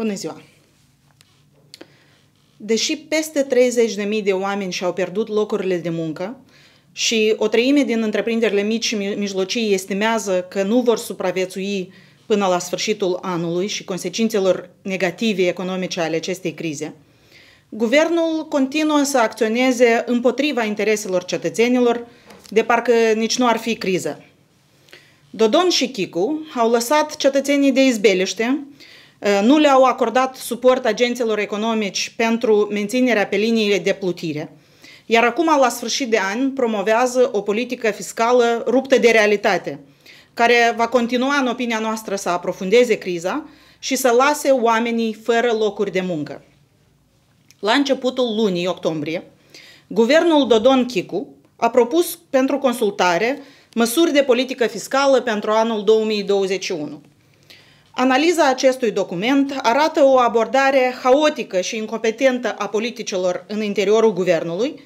Bună ziua! Deși peste 30.000 de oameni și-au pierdut locurile de muncă și o treime din întreprinderile mici și mijlocii estimează că nu vor supraviețui până la sfârșitul anului și consecințelor negative economice ale acestei crize, guvernul continuă să acționeze împotriva intereselor cetățenilor, de parcă nici nu ar fi criză. Dodon și Chicu au lăsat cetățenii de izbeliște Eh, nu le-au acordat suport agenților economici pentru menținerea pe liniile de plutire. Iar acum, la sfârșit de an, promovează o politică fiscală ruptă de realitate, care va continua, în opinia noastră, să aprofundeze criza și să lase oamenii fără locuri de muncă. La începutul lunii octombrie, guvernul Dodon Chicu a propus pentru consultare măsuri de politică fiscală pentru anul 2021. Analiza acestui document arată o abordare haotică și incompetentă a politicilor în interiorul guvernului,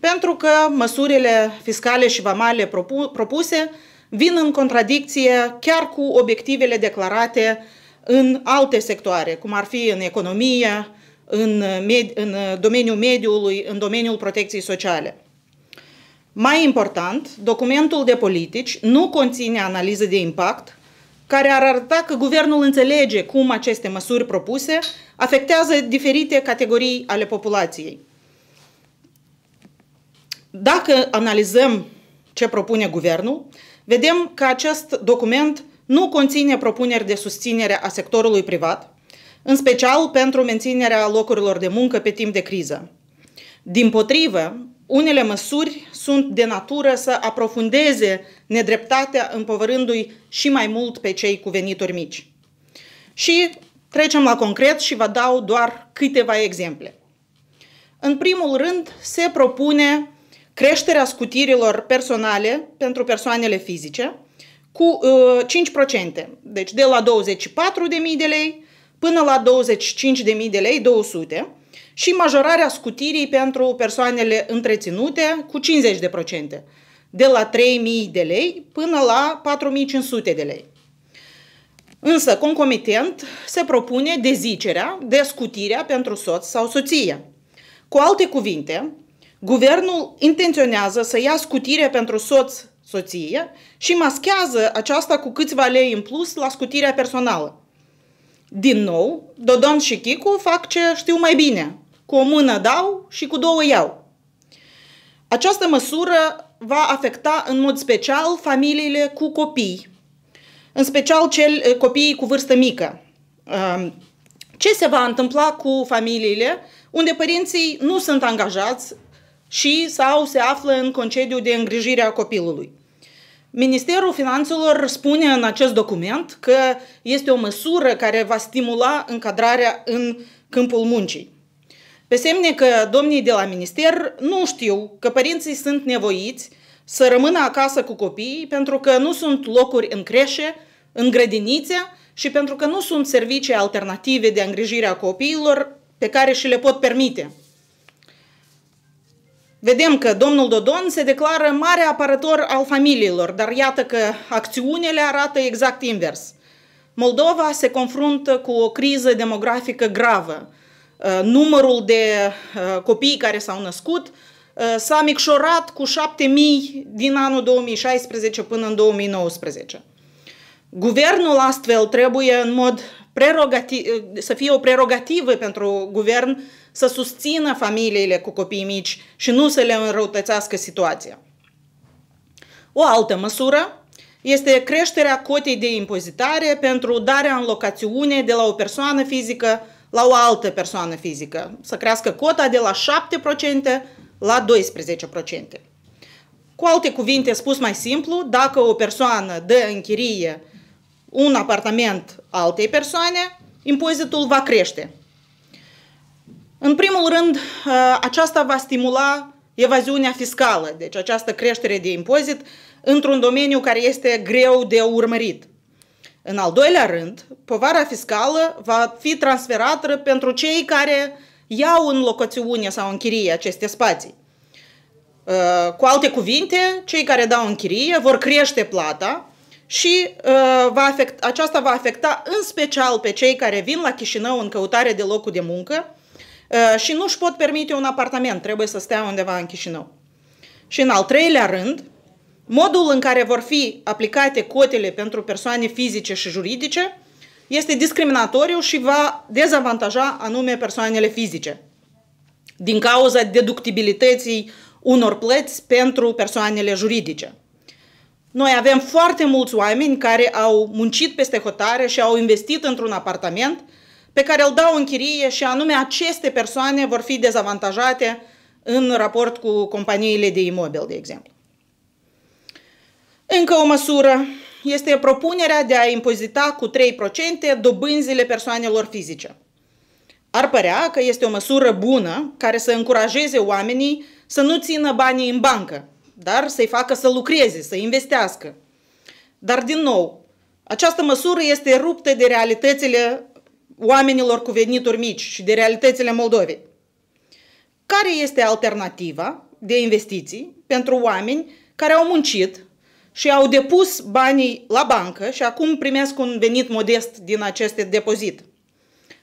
pentru că măsurile fiscale și vamale propu propuse vin în contradicție chiar cu obiectivele declarate în alte sectoare, cum ar fi în economie, în, med- în domeniul mediului, în domeniul protecției sociale. Mai important, documentul de politici nu conține analize de impact, care ar arăta că guvernul înțelege cum aceste măsuri propuse afectează diferite categorii ale populației. Dacă analizăm ce propune guvernul, vedem că acest document nu conține propuneri de susținere a sectorului privat, în special pentru menținerea locurilor de muncă pe timp de criză. Din potrivă, unele măsuri sunt de natură să aprofundeze nedreptatea, împovărându-i și mai mult pe cei cu venituri mici. Și trecem la concret și vă dau doar câteva exemple. În primul rând, se propune creșterea scutirilor personale pentru persoanele fizice cu uh, 5%, deci de la 24.000 de lei până la 25.000 de lei 200, și majorarea scutirii pentru persoanele întreținute cu 50%, de la 3.000 de lei până la 4.500 de lei. Însă, concomitent, se propune dezicerea de scutirea pentru soț sau soție. Cu alte cuvinte, guvernul intenționează să ia scutirea pentru soț soție și maschează aceasta cu câțiva lei în plus la scutirea personală. Din nou, Dodon și Chicu fac ce știu mai bine, cu o mână dau și cu două iau. Această măsură va afecta în mod special familiile cu copii, în special cel, copiii cu vârstă mică. Um, ce se va întâmpla cu familiile unde părinții nu sunt angajați și sau se află în concediu de îngrijire a copilului? Ministerul Finanțelor spune în acest document că este o măsură care va stimula încadrarea în câmpul muncii. Pe semne că domnii de la minister nu știu că părinții sunt nevoiți să rămână acasă cu copiii pentru că nu sunt locuri în creșe, în grădinițe și pentru că nu sunt servicii alternative de îngrijire a copiilor pe care și le pot permite. Vedem că domnul Dodon se declară mare apărător al familiilor, dar iată că acțiunile arată exact invers. Moldova se confruntă cu o criză demografică gravă, Uh, numărul de uh, copii care s-au născut uh, s-a micșorat cu 7.000 din anul 2016 până în 2019. Guvernul astfel trebuie în mod să fie o prerogativă pentru guvern să susțină familiile cu copii mici și nu să le înrăutățească situația. O altă măsură este creșterea cotei de impozitare pentru darea în locațiune de la o persoană fizică la o altă persoană fizică, să crească cota de la 7% la 12%. Cu alte cuvinte, spus mai simplu, dacă o persoană dă închirie un apartament altei persoane, impozitul va crește. În primul rând, ă, aceasta va stimula evaziunea fiscală, deci această creștere de impozit într-un domeniu care este greu de urmărit. În al doilea rând, povara fiscală va fi transferată pentru cei care iau în locațiune sau în chirie aceste spații. Uh, cu alte cuvinte, cei care dau în chirie vor crește plata și uh, va afecta, aceasta va afecta în special pe cei care vin la Chișinău în căutare de locul de muncă uh, și nu își pot permite un apartament, trebuie să stea undeva în Chișinău. Și în al treilea rând, Modul în care vor fi aplicate cotele pentru persoane fizice și juridice este discriminatoriu și va dezavantaja anume persoanele fizice din cauza deductibilității unor plăți pentru persoanele juridice. Noi avem foarte mulți oameni care au muncit peste hotare și au investit într-un apartament pe care îl dau în chirie și anume aceste persoane vor fi dezavantajate în raport cu companiile de imobil, de exemplu. Încă o măsură este propunerea de a impozita cu 3% dobânzile persoanelor fizice. Ar părea că este o măsură bună care să încurajeze oamenii să nu țină banii în bancă, dar să-i facă să lucreze, să investească. Dar, din nou, această măsură este ruptă de realitățile oamenilor cu venituri mici și de realitățile Moldovei. Care este alternativa de investiții pentru oameni care au muncit și au depus banii la bancă și acum primesc un venit modest din aceste depozit.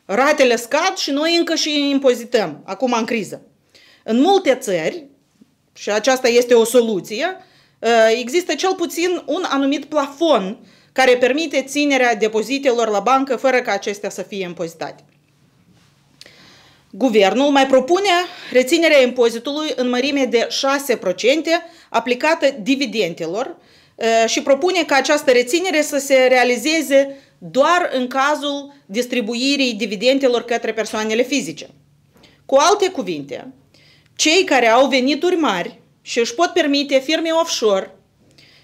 Ratele scad și noi încă și impozităm, acum în criză. În multe țări, și aceasta este o soluție, ă, există cel puțin un anumit plafon care permite ținerea depozitelor la bancă fără ca acestea să fie impozitate. Guvernul mai propune reținerea impozitului în mărime de 6% aplicată dividendelor și propune ca această reținere să se realizeze doar în cazul distribuirii dividendelor către persoanele fizice. Cu alte cuvinte, cei care au venituri mari și își pot permite firme offshore,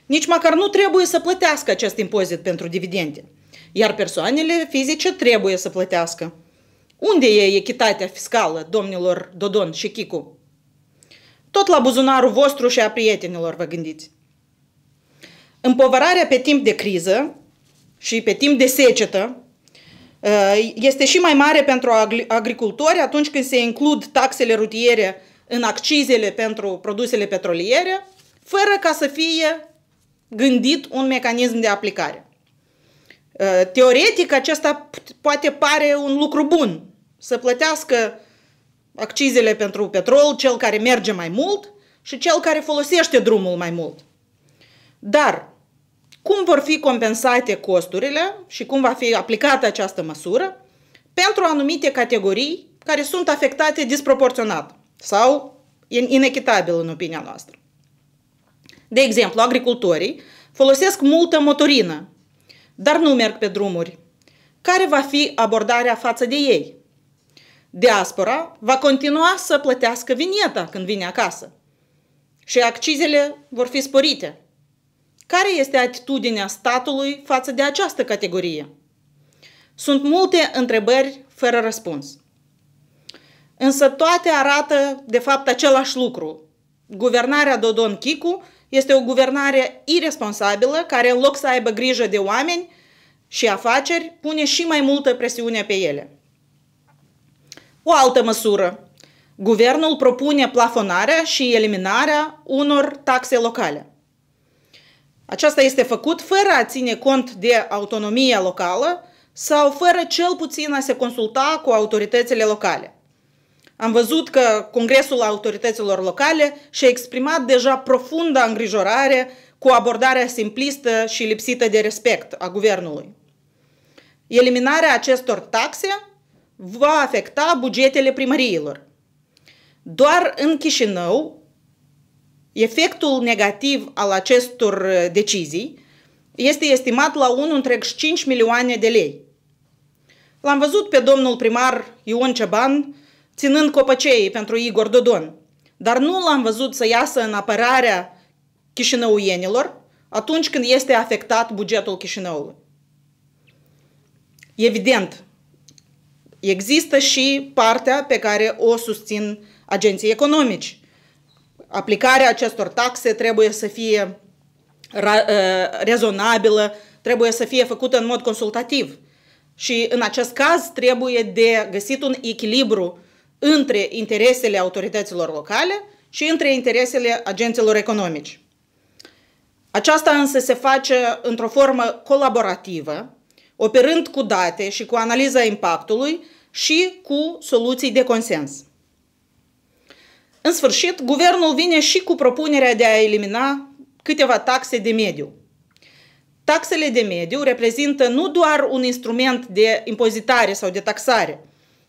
nici măcar nu trebuie să plătească acest impozit pentru dividende, iar persoanele fizice trebuie să plătească. Unde e echitatea fiscală, domnilor Dodon și Chicu? Tot la buzunarul vostru și a prietenilor vă gândiți împovărarea pe timp de criză și pe timp de secetă uh, este și mai mare pentru agricultori atunci când se includ taxele rutiere în accizele pentru produsele petroliere, fără ca să fie gândit un mecanism de aplicare. Uh, teoretic, acesta poate pare un lucru bun, să plătească accizele pentru petrol cel care merge mai mult și cel care folosește drumul mai mult. Dar cum vor fi compensate costurile și cum va fi aplicată această măsură pentru anumite categorii care sunt afectate disproporționat sau inechitabil în opinia noastră. De exemplu, agricultorii folosesc multă motorină, dar nu merg pe drumuri. Care va fi abordarea față de ei? Diaspora va continua să plătească vineta când vine acasă și accizele vor fi sporite – care este atitudinea statului față de această categorie? Sunt multe întrebări fără răspuns. Însă toate arată, de fapt, același lucru. Guvernarea Dodon Chicu este o guvernare irresponsabilă care, în loc să aibă grijă de oameni și afaceri, pune și mai multă presiune pe ele. O altă măsură. Guvernul propune plafonarea și eliminarea unor taxe locale. Aceasta este făcut fără a ține cont de autonomia locală sau fără cel puțin a se consulta cu autoritățile locale. Am văzut că Congresul Autorităților Locale și-a exprimat deja profundă îngrijorare cu abordarea simplistă și lipsită de respect a guvernului. Eliminarea acestor taxe va afecta bugetele primăriilor. Doar în Chișinău, Efectul negativ al acestor uh, decizii este estimat la 1,5 milioane de lei. L-am văzut pe domnul primar Ion Ceban ținând copăceii pentru Igor Dodon, dar nu l-am văzut să iasă în apărarea chișinăuienilor atunci când este afectat bugetul Chișinăului. Evident, există și partea pe care o susțin agenții economici, aplicarea acestor taxe trebuie să fie ă, rezonabilă, trebuie să fie făcută în mod consultativ. Și în acest caz trebuie de găsit un echilibru între interesele autorităților locale și între interesele agenților economici. Aceasta însă se face într-o formă colaborativă, operând cu date și cu analiza impactului și cu soluții de consens. În sfârșit, guvernul vine și cu propunerea de a elimina câteva taxe de mediu. Taxele de mediu reprezintă nu doar un instrument de impozitare sau de taxare,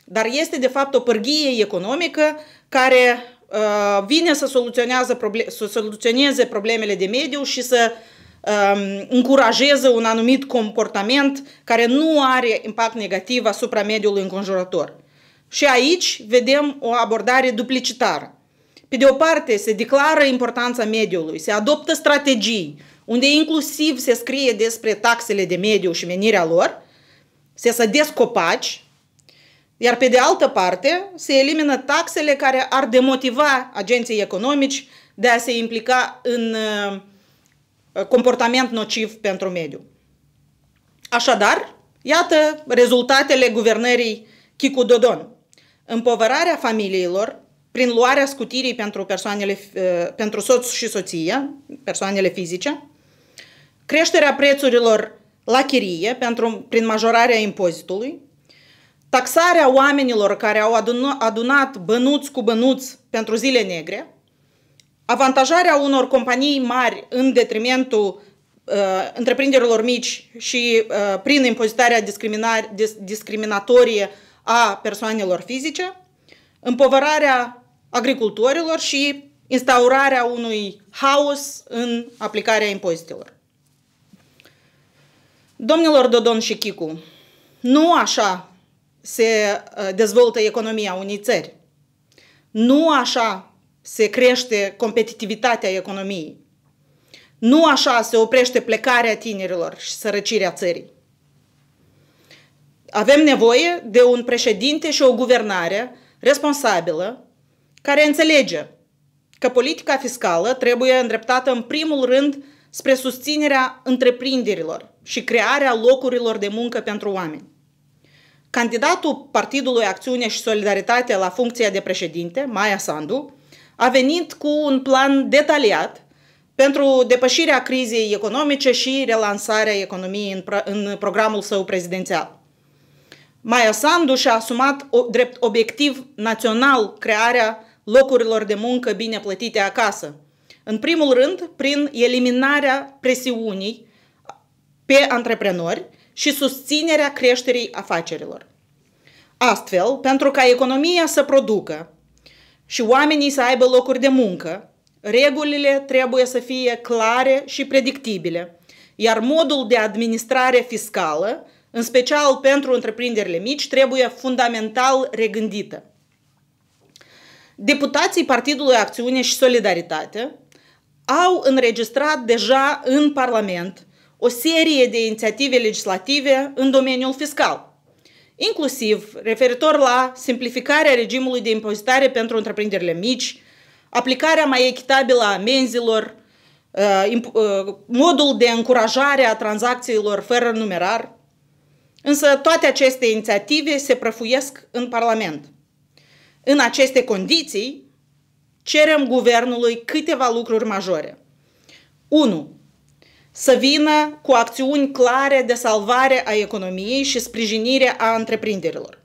dar este de fapt o pârghie economică care uh, vine să, soluționează proble- să soluționeze problemele de mediu și să um, încurajeze un anumit comportament care nu are impact negativ asupra mediului înconjurător. Și aici vedem o abordare duplicitară. Pe de o parte, se declară importanța mediului, se adoptă strategii, unde inclusiv se scrie despre taxele de mediu și menirea lor, se să copaci, iar pe de altă parte, se elimină taxele care ar demotiva agenții economici de a se implica în uh, comportament nociv pentru mediu. Așadar, iată rezultatele guvernării Chicu Dodon. Împovărarea familiilor, prin luarea scutirii pentru, persoanele, uh, pentru soț și soție, persoanele fizice, creșterea prețurilor la chirie pentru, prin majorarea impozitului, taxarea oamenilor care au adunat bănuți cu bănuți pentru zile negre, avantajarea unor companii mari în detrimentul uh, întreprinderilor mici și uh, prin impozitarea discriminatorie a persoanelor fizice, împovărarea agricultorilor și instaurarea unui haos în aplicarea impozitelor. Domnilor Dodon și Chicu, nu așa se uh, dezvoltă economia unei țări. Nu așa se crește competitivitatea economiei. Nu așa se oprește plecarea tinerilor și sărăcirea țării. Avem nevoie de un președinte și o guvernare responsabilă, care înțelege că politica fiscală trebuie îndreptată în primul rând spre susținerea întreprinderilor și crearea locurilor de muncă pentru oameni. Candidatul Partidului Acțiune și Solidaritate la funcția de președinte, Maia Sandu, a venit cu un plan detaliat pentru depășirea crizei economice și relansarea economiei în, programul său prezidențial. Maia Sandu și-a asumat drept obiectiv național crearea locurilor de muncă bine plătite acasă. În primul rând, prin eliminarea presiunii pe antreprenori și susținerea creșterii afacerilor. Astfel, pentru ca economia să producă și oamenii să aibă locuri de muncă, regulile trebuie să fie clare și predictibile, iar modul de administrare fiscală, în special pentru întreprinderile mici, trebuie fundamental regândită deputații Partidului Acțiune și Solidaritate au înregistrat deja în Parlament o serie de inițiative legislative în domeniul fiscal, inclusiv referitor la simplificarea regimului de impozitare pentru întreprinderile mici, aplicarea mai echitabilă a amenzilor, uh, uh, modul de încurajare a tranzacțiilor fără numerar. Însă toate aceste inițiative se prăfuiesc în Parlament. În aceste condiții, cerem guvernului câteva lucruri majore. 1. Să vină cu acțiuni clare de salvare a economiei și sprijinire a întreprinderilor.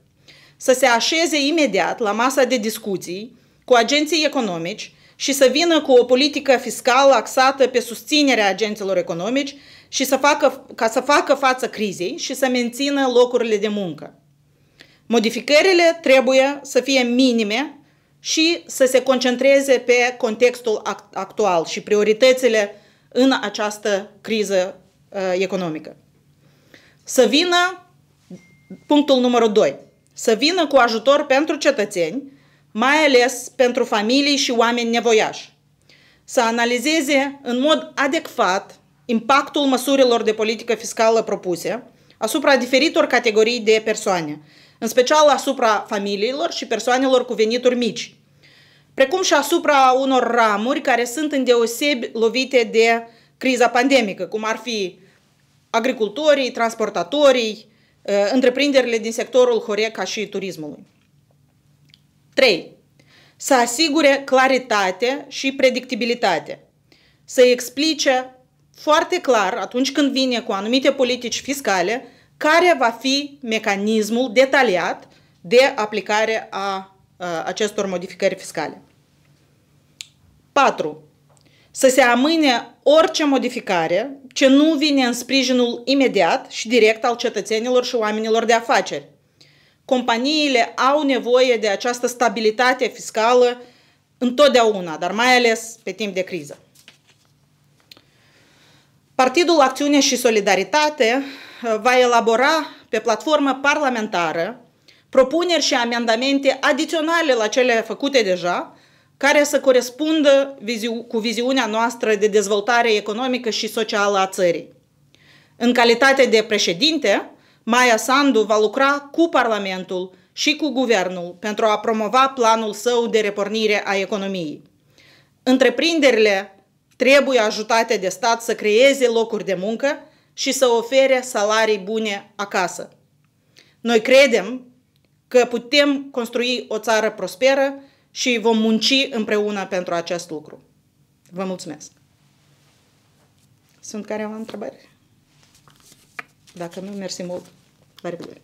Să se așeze imediat la masa de discuții cu agenții economici și să vină cu o politică fiscală axată pe susținerea agenților economici și să facă, ca să facă față crizei și să mențină locurile de muncă. Modificările trebuie să fie minime și să se concentreze pe contextul actual și prioritățile în această criză uh, economică. Să vină punctul numărul 2. Să vină cu ajutor pentru cetățeni, mai ales pentru familii și oameni nevoiași. Să analizeze în mod adecvat impactul măsurilor de politică fiscală propuse asupra diferitor categorii de persoane în special asupra familiilor și persoanelor cu venituri mici, precum și asupra unor ramuri care sunt îndeosebi lovite de criza pandemică, cum ar fi agricultorii, transportatorii, ă, întreprinderile din sectorul Horeca și turismului. 3. Să asigure claritate și predictibilitate. Să explice foarte clar atunci când vine cu anumite politici fiscale care va fi mecanismul detaliat de aplicare a, acestor modificări fiscale. 4. Să se amâne orice modificare ce nu vine în sprijinul imediat și direct al cetățenilor și oamenilor de afaceri. Companiile au nevoie de această stabilitate fiscală întotdeauna, dar mai ales pe timp de criză. Partidul Acțiune și Solidaritate va elabora pe platformă parlamentară propuneri și amendamente adiționale la cele făcute deja, care să corespundă cu viziunea noastră de dezvoltare economică și socială a țării. În calitate de președinte, Maia Sandu va lucra cu Parlamentul și cu Guvernul pentru a promova planul său de repornire a economiei. Întreprinderile trebuie ajutate de stat să creeze locuri de muncă și să ofere salarii bune acasă. Noi credem că putem construi o țară prosperă și vom munci împreună pentru acest lucru. Vă mulțumesc! Sunt careva întrebări? Dacă nu, mersi mult! La revedere!